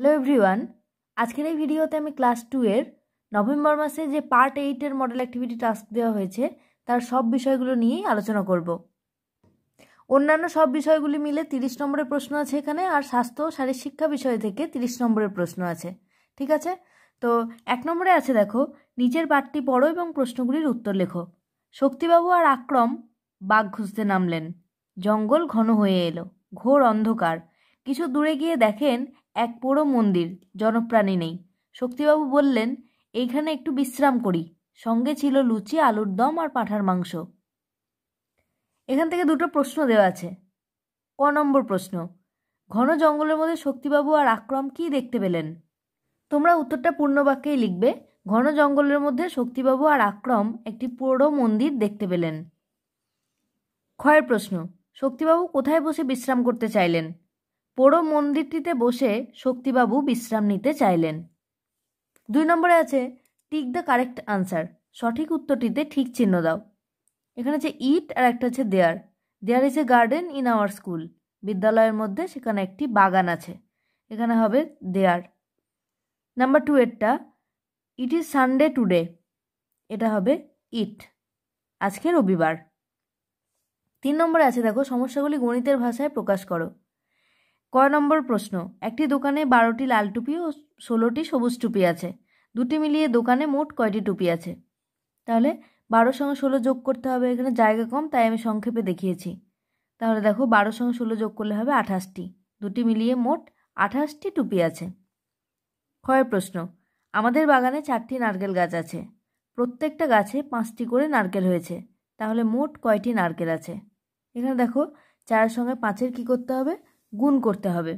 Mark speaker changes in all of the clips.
Speaker 1: hello everyone আজকের এই ভিডিওতে আমি ক্লাস টু এর নভেম্বর মাসে যে পার্ট এইটের মডেল অ্যাক্টিভিটি টাস্ক দেওয়া হয়েছে তার সব বিষয়গুলো নিয়েই আলোচনা করব অন্যান্য সব বিষয়গুলি মিলে তিরিশ নম্বরের প্রশ্ন আছে এখানে আর স্বাস্থ্য ও শারীর শিক্ষা বিষয় থেকে তিরিশ নম্বরের প্রশ্ন আছে ঠিক আছে তো এক নম্বরে আছে দেখো নিচের পাঠটি পড়ো এবং প্রশ্নগুলির উত্তর লেখো শক্তিবাবু আর আক্রম বাঘ খুঁজতে নামলেন জঙ্গল ঘন হয়ে এলো ঘোর অন্ধকার কিছু দূরে গিয়ে দেখেন এক পোড়ো মন্দির জনপ্রাণী নেই শক্তিবাবু বললেন এইখানে একটু বিশ্রাম করি সঙ্গে ছিল লুচি আলুর দম আর পাঁঠার মাংস এখান থেকে দুটো প্রশ্ন দেওয়া আছে ক নম্বর প্রশ্ন ঘন জঙ্গলের মধ্যে শক্তিবাবু আর আক্রম কি দেখতে পেলেন তোমরা উত্তরটা পূর্ণবাক্যেই লিখবে ঘন জঙ্গলের মধ্যে শক্তিবাবু আর আক্রম একটি পোড়ো মন্দির দেখতে পেলেন ক্ষয়ের প্রশ্ন শক্তিবাবু কোথায় বসে বিশ্রাম করতে চাইলেন পোড়ো মন্দিরটিতে বসে শক্তিবাবু বিশ্রাম নিতে চাইলেন দুই নম্বরে আছে টিক দ্য কারেক্ট আনসার সঠিক উত্তরটিতে ঠিক চিহ্ন দাও এখানে আছে ইট আর একটা হচ্ছে there there is a garden in our school বিদ্যালয়ের মধ্যে সেখানে একটি বাগান আছে এখানে হবে দেয়ার নাম্বার টু এরটা ইট ইজ সানডে টুডে এটা হবে ইট আজকে রবিবার তিন নম্বরে আছে দেখো সমস্যাগুলি গণিতের ভাষায় প্রকাশ করো কয় নম্বর প্রশ্ন একটি দোকানে বারোটি লাল টুপি ও ষোলোটি সবুজ টুপি আছে দুটি মিলিয়ে দোকানে মোট কয়টি টুপি আছে তাহলে বারোর সঙ্গে ষোলো যোগ করতে হবে এখানে জায়গা কম তাই আমি সংক্ষেপে দেখিয়েছি তাহলে দেখো বারোর সঙ্গে ষোলো যোগ করলে হবে আঠাশটি দুটি মিলিয়ে মোট আঠাশটি টুপি আছে ক্ষয় প্রশ্ন আমাদের বাগানে চারটি নারকেল গাছ আছে প্রত্যেকটা গাছে পাঁচটি করে নারকেল হয়েছে তাহলে মোট কয়টি নারকেল আছে এখানে দেখো চারের সঙ্গে পাঁচের কি করতে হবে গুণ করতে হবে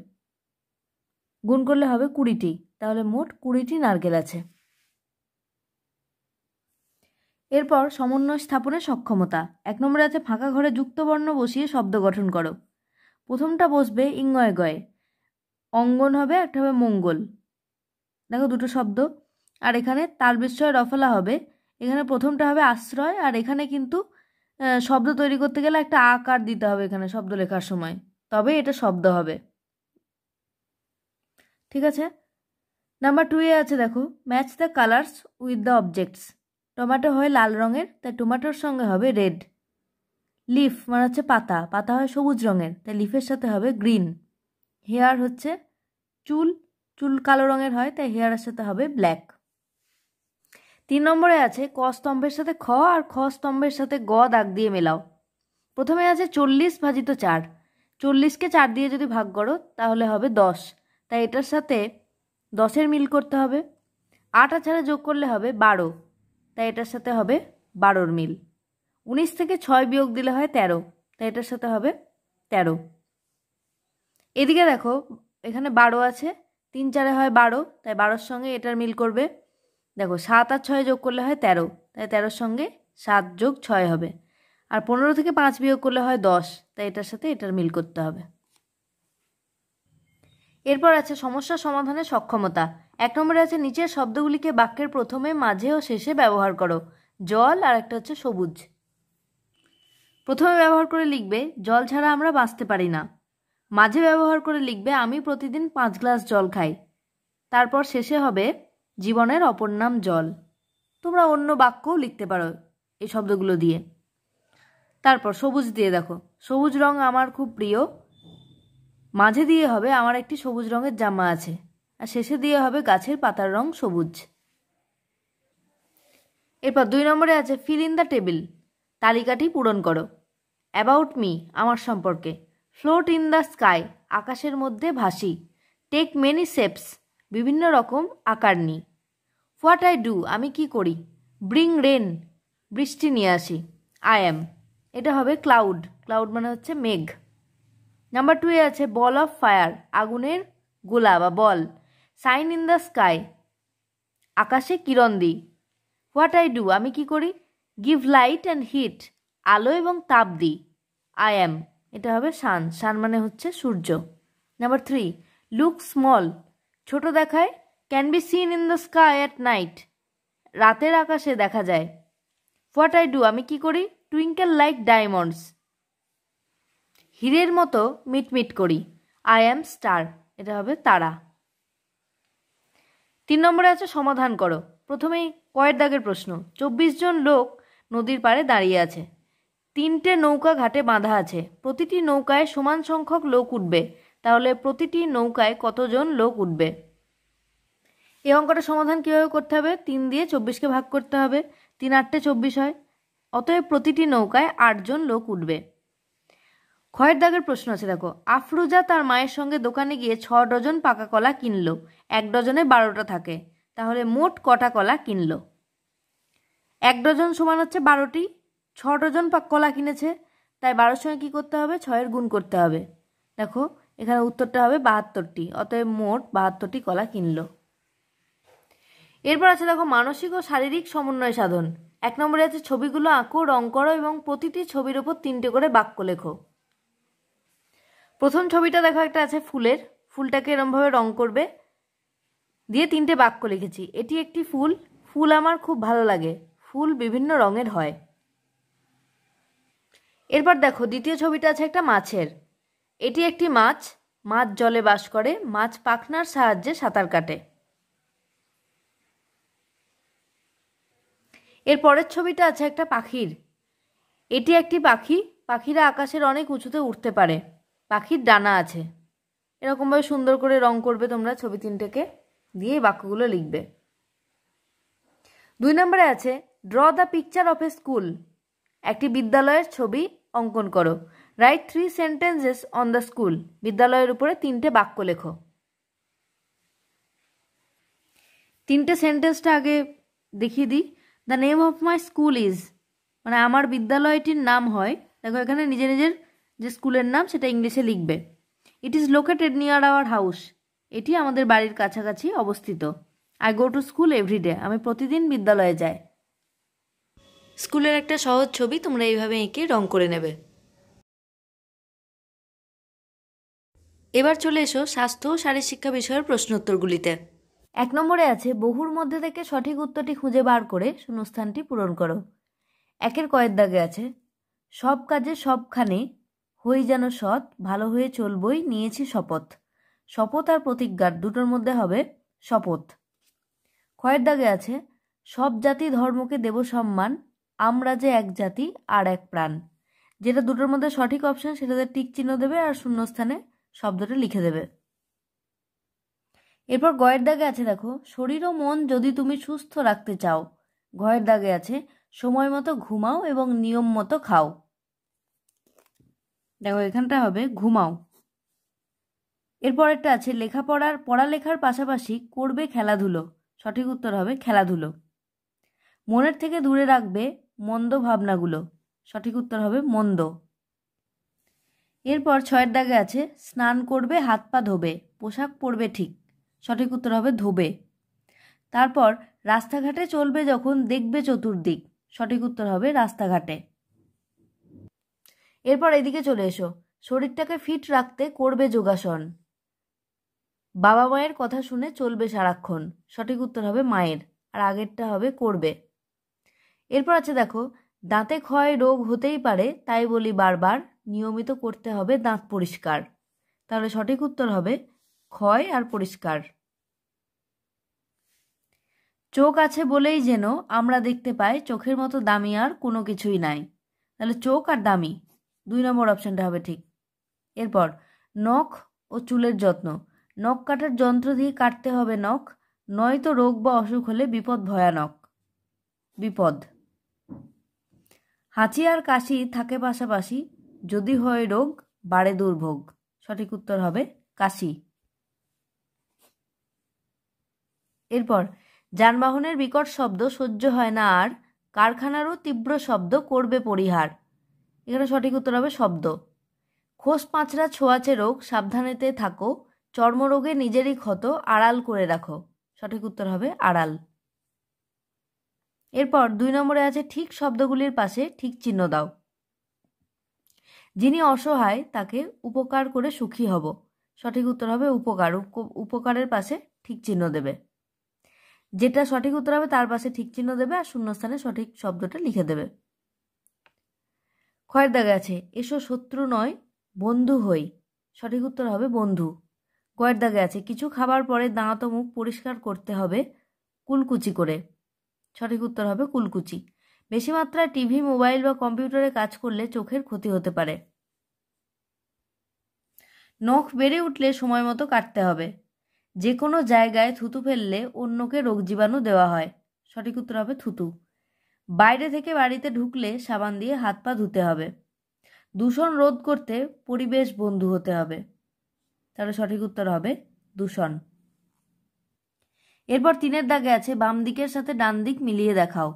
Speaker 1: গুণ করলে হবে কুড়িটি তাহলে মোট কুড়িটি নারকেল আছে এরপর সমন্বয় স্থাপনে সক্ষমতা এক নম্বরে আছে ফাঁকা ঘরে যুক্তবর্ণ বসিয়ে শব্দ গঠন করো প্রথমটা বসবে ইঙ্গয় গয়ে অঙ্গন হবে একটা হবে মঙ্গল দেখো দুটো শব্দ আর এখানে তার বিস্ময় রফলা হবে এখানে প্রথমটা হবে আশ্রয় আর এখানে কিন্তু শব্দ তৈরি করতে গেলে একটা আকার দিতে হবে এখানে শব্দ লেখার সময় তবে এটা শব্দ হবে ঠিক আছে নাম্বার টুয়ে আছে দেখো match the colours with the objects tomato হয় লাল রঙের তাই টমেটোর সঙ্গে হবে রেড লিফ মানে হচ্ছে পাতা পাতা হয় সবুজ রঙের তাই লিফের সাথে হবে গ্রিন হেয়ার হচ্ছে চুল চুল কালো রঙের হয় তাই হেয়ারের সাথে হবে ব্ল্যাক তিন নম্বরে আছে ক স্তম্ভের সাথে খ আর খ স্তম্ভের সাথে গ দাগ দিয়ে মেলাও প্রথমে আছে চল্লিশ ভাজিত চার চল্লিশকে চার দিয়ে যদি ভাগ করো তাহলে হবে দশ তাই এটার সাথে দশের মিল করতে হবে আট আছাড়া যোগ করলে হবে বারো তাই এটার সাথে হবে বারোর মিল উনিশ থেকে ছয় বিয়োগ দিলে হয় তেরো তাই এটার সাথে হবে তেরো এদিকে দেখো এখানে বারো আছে তিন চারে হয় বারো তাই বারোর সঙ্গে এটার মিল করবে দেখো সাত আর ছয় যোগ করলে হয় তেরো তাই তেরোর সঙ্গে সাত যোগ ছয় হবে আর পনেরো থেকে পাঁচ বিয়োগ করলে হয় দশ তাই এটার সাথে এটার মিল করতে হবে এরপর আছে সমস্যা সমাধানের সক্ষমতা এক নম্বরে আছে নিচের শব্দগুলিকে বাক্যের প্রথমে মাঝে ও শেষে ব্যবহার করো জল আর একটা হচ্ছে সবুজ প্রথমে ব্যবহার করে লিখবে জল ছাড়া আমরা বাঁচতে পারি না মাঝে ব্যবহার করে লিখবে আমি প্রতিদিন পাঁচ গ্লাস জল খাই তারপর শেষে হবে জীবনের অপর নাম জল তোমরা অন্য বাক্যও লিখতে পারো এই শব্দগুলো দিয়ে তারপর সবুজ দিয়ে দেখো সবুজ রং আমার খুব প্রিয় মাঝে দিয়ে হবে আমার একটি সবুজ রঙের জামা আছে আর শেষে দিয়ে হবে গাছের পাতার রং সবুজ এরপর দুই নম্বরে আছে ফিল ইন দ্য টেবিল তালিকাটি পূরণ করো অ্যাবাউট মি আমার সম্পর্কে ফ্লোট ইন দ্য স্কাই আকাশের মধ্যে ভাসি টেক মেনি শেপস বিভিন্ন রকম আকার নিই হোয়াট আই ডু আমি কি করি ব্রিং রেন বৃষ্টি নিয়ে আসি আই অ্যাম এটা হবে ক্লাউড ক্লাউড মানে হচ্ছে মেঘ নাম্বার টুয়ে আছে বল অফ ফায়ার আগুনের গোলা বা ball shine in the sky আকাশে কিরণ দিই হোয়াট আই ডু আমি কি করি গিভ লাইট অ্যান্ড হিট আলো এবং তাপ দিই আই অ্যাম এটা হবে সান সান মানে হচ্ছে সূর্য নাম্বার থ্রি লুক স্মল ছোট দেখায় can be seen in the sky at night রাতের আকাশে দেখা যায় হোয়াট আই ডু আমি কি করি টুইঙ্কেল লাইক ডায়মন্ডস হীরের মতো মিটমিট করি আই অ্যাম স্টার এটা হবে তারা তিন নম্বরে আছে সমাধান করো প্রথমেই কয়ের দাগের প্রশ্ন চব্বিশ জন লোক নদীর পাড়ে দাঁড়িয়ে আছে তিনটে নৌকা ঘাটে বাঁধা আছে প্রতিটি নৌকায় সমান সংখ্যক লোক উঠবে তাহলে প্রতিটি নৌকায় কতজন লোক উঠবে এই অঙ্কটা সমাধান কীভাবে করতে হবে তিন দিয়ে চব্বিশকে ভাগ করতে হবে তিন আটটে চব্বিশ হয় অতএব প্রতিটি নৌকায় আটজন লোক উঠবে খয়ের দাগের প্রশ্ন আছে দেখো আফরুজা তার মায়ের সঙ্গে দোকানে গিয়ে ছ ডজন পাকা কলা কিনল এক ডজনে বারোটা থাকে তাহলে মোট কটা কলা কিনল এক ডজন সমান হচ্ছে বারোটি ছ ডজন পাক কলা কিনেছে তাই বারোর সঙ্গে কী করতে হবে ছয়ের গুণ করতে হবে দেখো এখানে উত্তরটা হবে বাহাত্তরটি অতএব মোট বাহাত্তরটি কলা কিনল এরপর আছে দেখো মানসিক ও শারীরিক সমন্বয় সাধন এক নম্বরে আছে ছবিগুলো আঁকো রং করো এবং প্রতিটি ছবির ওপর তিনটে করে বাক্য লেখো প্রথম ছবিটা দেখো একটা আছে ফুলের ফুলটাকে এরমভাবে রং করবে দিয়ে তিনটে বাক্য লিখেছি এটি একটি ফুল ফুল আমার খুব ভালো লাগে ফুল বিভিন্ন রঙের হয় এরপর দেখো দ্বিতীয় ছবিটা আছে একটা মাছের এটি একটি মাছ মাছ জলে বাস করে মাছ পাখনার সাহায্যে সাঁতার কাটে এর পরের ছবিটা আছে একটা পাখির এটি একটি পাখি পাখিরা আকাশের অনেক উঁচুতে উঠতে পারে পাখির ডানা আছে এরকমভাবে সুন্দর করে রং করবে তোমরা ছবি তিনটেকে দিয়ে বাক্যগুলো লিখবে দুই নম্বরে আছে draw the picture of a school একটি বিদ্যালয়ের ছবি অঙ্কন করো write three sentences on the school বিদ্যালয়ের উপরে তিনটে বাক্য লেখো তিনটে সেন্টেন্সটা আগে দেখিয়ে দিই the name of my school is মানে আমার বিদ্যালয়টির নাম হয় দেখো এখানে নিজের নিজের যে স্কুলের নাম সেটা ইংলিশে লিখবে it is located near our house এটি আমাদের বাড়ির কাছাকাছি অবস্থিত I go to school every day আমি প্রতিদিন বিদ্যালয়ে যাই স্কুলের একটা সহজ ছবি তোমরা এইভাবে এঁকে রং করে নেবে এবার চলে এসো স্বাস্থ্য ও শারীর শিক্ষা বিষয়ের প্রশ্নোত্তরগুলিতে এক নম্বরে আছে বহুর মধ্যে থেকে সঠিক উত্তরটি খুঁজে বার করে শূন্যস্থানটি পূরণ করো একের কয়ের দাগে আছে সব কাজে সবখানে হই যেন সৎ ভালো হয়ে চলবই নিয়েছি শপথ শপথ আর প্রতিজ্ঞার দুটোর মধ্যে হবে শপথ ক্ষয়ের দাগে আছে সব জাতি ধর্মকে দেব সম্মান আমরা যে এক জাতি আর এক প্রাণ যেটা দুটোর মধ্যে সঠিক অপশন সেটাতে টিক চিহ্ন দেবে আর শূন্যস্থানে শব্দটা লিখে দেবে এরপর গয়ের দাগে আছে দেখো শরীর ও মন যদি তুমি সুস্থ রাখতে চাও ঘয়ের দাগে আছে সময় মতো ঘুমাও এবং নিয়ম মতো খাও দেখো এখানটা হবে ঘুমাও এরপর একটা আছে লেখাপড়ার পড়ালেখার পাশাপাশি করবে খেলাধুলো সঠিক উত্তর হবে খেলাধুলো মনের থেকে দূরে রাখবে মন্দ ভাবনাগুলো সঠিক উত্তর হবে মন্দ এরপর ছয়ের দাগে আছে স্নান করবে হাত পা ধোবে পোশাক পরবে ঠিক সঠিক উত্তর হবে ধোবে তারপর রাস্তাঘাটে চলবে যখন দেখবে চতুর্দিক সঠিক উত্তর হবে রাস্তাঘাটে এরপর এদিকে চলে এসো শরীরটাকে ফিট রাখতে করবে যোগাসন বাবা মায়ের কথা শুনে চলবে সারাক্ষণ সঠিক উত্তর হবে মায়ের আর আগেরটা হবে করবে এরপর আছে দেখো দাঁতে ক্ষয় রোগ হতেই পারে তাই বলি বারবার নিয়মিত করতে হবে দাঁত পরিষ্কার তাহলে সঠিক উত্তর হবে ক্ষয় আর পরিষ্কার চোখ আছে বলেই যেন আমরা দেখতে পাই চোখের মতো দামি আর কোনো কিছুই নাই তাহলে চোখ আর দামি দুই নম্বর অপশানটা হবে ঠিক এরপর নখ ও চুলের যত্ন নখ কাটার যন্ত্র দিয়ে কাটতে হবে নখ নয়তো রোগ বা অসুখ হলে বিপদ ভয়ানক বিপদ হাঁচি আর কাশি থাকে পাশাপাশি যদি হয় রোগ বাড়ে দুর্ভোগ সঠিক উত্তর হবে কাশি এরপর যানবাহনের বিকট শব্দ সহ্য হয় না আর কারখানারও তীব্র শব্দ করবে পরিহার এখানে সঠিক উত্তর হবে শব্দ খোস পাঁচরা ছোঁয়াচে রোগ সাবধানেতে থাকো চর্মরোগে নিজেরই ক্ষত আড়াল করে রাখো সঠিক উত্তর হবে আড়াল এরপর দুই নম্বরে আছে ঠিক শব্দগুলির পাশে ঠিক চিহ্ন দাও যিনি অসহায় তাকে উপকার করে সুখী হব সঠিক উত্তর হবে উপকার উপকারের পাশে ঠিক চিহ্ন দেবে যেটা সঠিক উত্তর হবে তার পাশে ঠিক চিহ্ন দেবে আর শূন্যস্থানে সঠিক শব্দটা লিখে দেবে খয়ের দাগে আছে এসো শত্রু নয় বন্ধু হই সঠিক উত্তর হবে বন্ধু কয়ের দাগে আছে কিছু খাবার পরে দাঁত মুখ পরিষ্কার করতে হবে কুলকুচি করে সঠিক উত্তর হবে কুলকুচি বেশি মাত্রায় টিভি মোবাইল বা কম্পিউটারে কাজ করলে চোখের ক্ষতি হতে পারে নখ বেড়ে উঠলে সময় মতো কাটতে হবে যে কোনো জায়গায় থুতু ফেললে অন্যকে রোগ জীবাণু দেওয়া হয় সঠিক উত্তর হবে থুতু বাইরে থেকে বাড়িতে ঢুকলে সাবান দিয়ে হাত পা ধুতে হবে দূষণ রোধ করতে পরিবেশ বন্ধু হতে হবে তাহলে সঠিক উত্তর হবে দূষণ এরপর তিনের দাগে আছে বাম দিকের সাথে ডান দিক মিলিয়ে দেখাও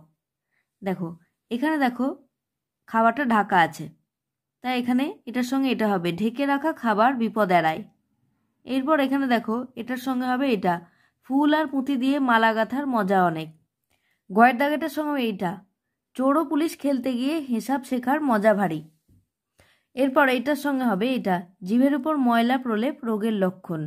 Speaker 1: দেখো এখানে দেখো খাবারটা ঢাকা আছে তাই এখানে এটার সঙ্গে এটা হবে ঢেকে রাখা খাবার বিপদ এড়ায় এরপর এখানে দেখো এটার সঙ্গে হবে এটা ফুল আর পুঁতি দিয়ে মালা গাঁথার মজা অনেক গয়ের দাগেটার সঙ্গে এইটা চোরও পুলিশ খেলতে গিয়ে হিসাব শেখার মজা ভারী এরপর এইটার সঙ্গে হবে এটা জীবের উপর ময়লা প্রলেপ রোগের লক্ষণ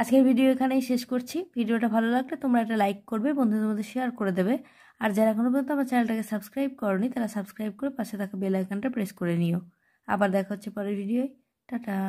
Speaker 1: আজকের ভিডিও এখানেই শেষ করছি ভিডিওটা ভালো লাগলে তোমরা একটা লাইক করবে বন্ধুদের মধ্যে শেয়ার করে দেবে আর যারা এখনো পর্যন্ত আমার চ্যানেলটাকে সাবস্ক্রাইব করনি তারা সাবস্ক্রাইব করে পাশে থাকা বেল আইকনটা প্রেস করে নিও আবার দেখা হচ্ছে পরের ভিডিওয় টাটা